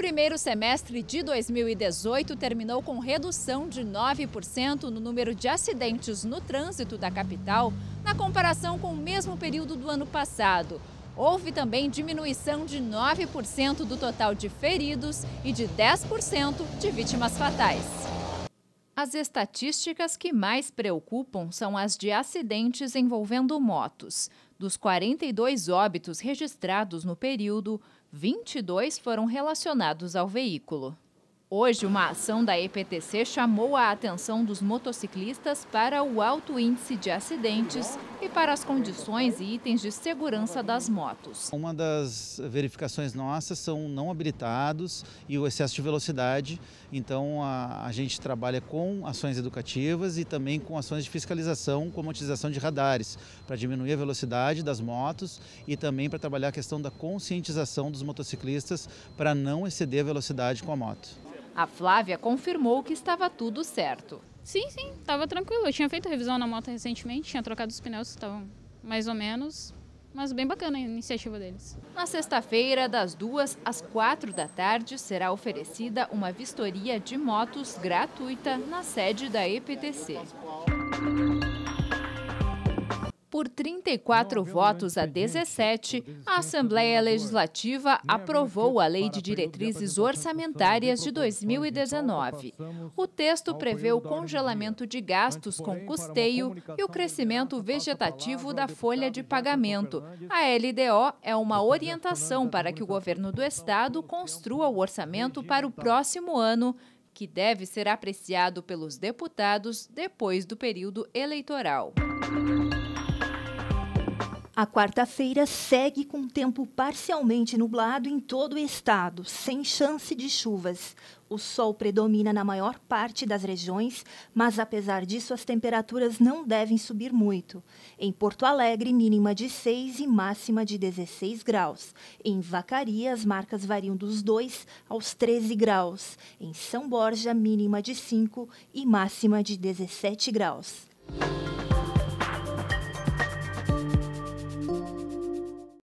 primeiro semestre de 2018 terminou com redução de 9% no número de acidentes no trânsito da capital, na comparação com o mesmo período do ano passado. Houve também diminuição de 9% do total de feridos e de 10% de vítimas fatais. As estatísticas que mais preocupam são as de acidentes envolvendo motos. Dos 42 óbitos registrados no período, 22 foram relacionados ao veículo. Hoje, uma ação da EPTC chamou a atenção dos motociclistas para o alto índice de acidentes e para as condições e itens de segurança das motos. Uma das verificações nossas são não habilitados e o excesso de velocidade. Então, a, a gente trabalha com ações educativas e também com ações de fiscalização, como a utilização de radares, para diminuir a velocidade das motos e também para trabalhar a questão da conscientização dos motociclistas para não exceder a velocidade com a moto. A Flávia confirmou que estava tudo certo. Sim, sim, estava tranquilo. Eu tinha feito revisão na moto recentemente, tinha trocado os pneus que estavam mais ou menos, mas bem bacana a iniciativa deles. Na sexta-feira, das duas às quatro da tarde, será oferecida uma vistoria de motos gratuita na sede da EPTC por 34 votos a 17, a Assembleia Legislativa aprovou a Lei de Diretrizes Orçamentárias de 2019. O texto prevê o congelamento de gastos com custeio e o crescimento vegetativo da folha de pagamento. A LDO é uma orientação para que o governo do Estado construa o orçamento para o próximo ano, que deve ser apreciado pelos deputados depois do período eleitoral. A quarta-feira segue com tempo parcialmente nublado em todo o estado, sem chance de chuvas. O sol predomina na maior parte das regiões, mas apesar disso as temperaturas não devem subir muito. Em Porto Alegre, mínima de 6 e máxima de 16 graus. Em Vacaria, as marcas variam dos 2 aos 13 graus. Em São Borja, mínima de 5 e máxima de 17 graus.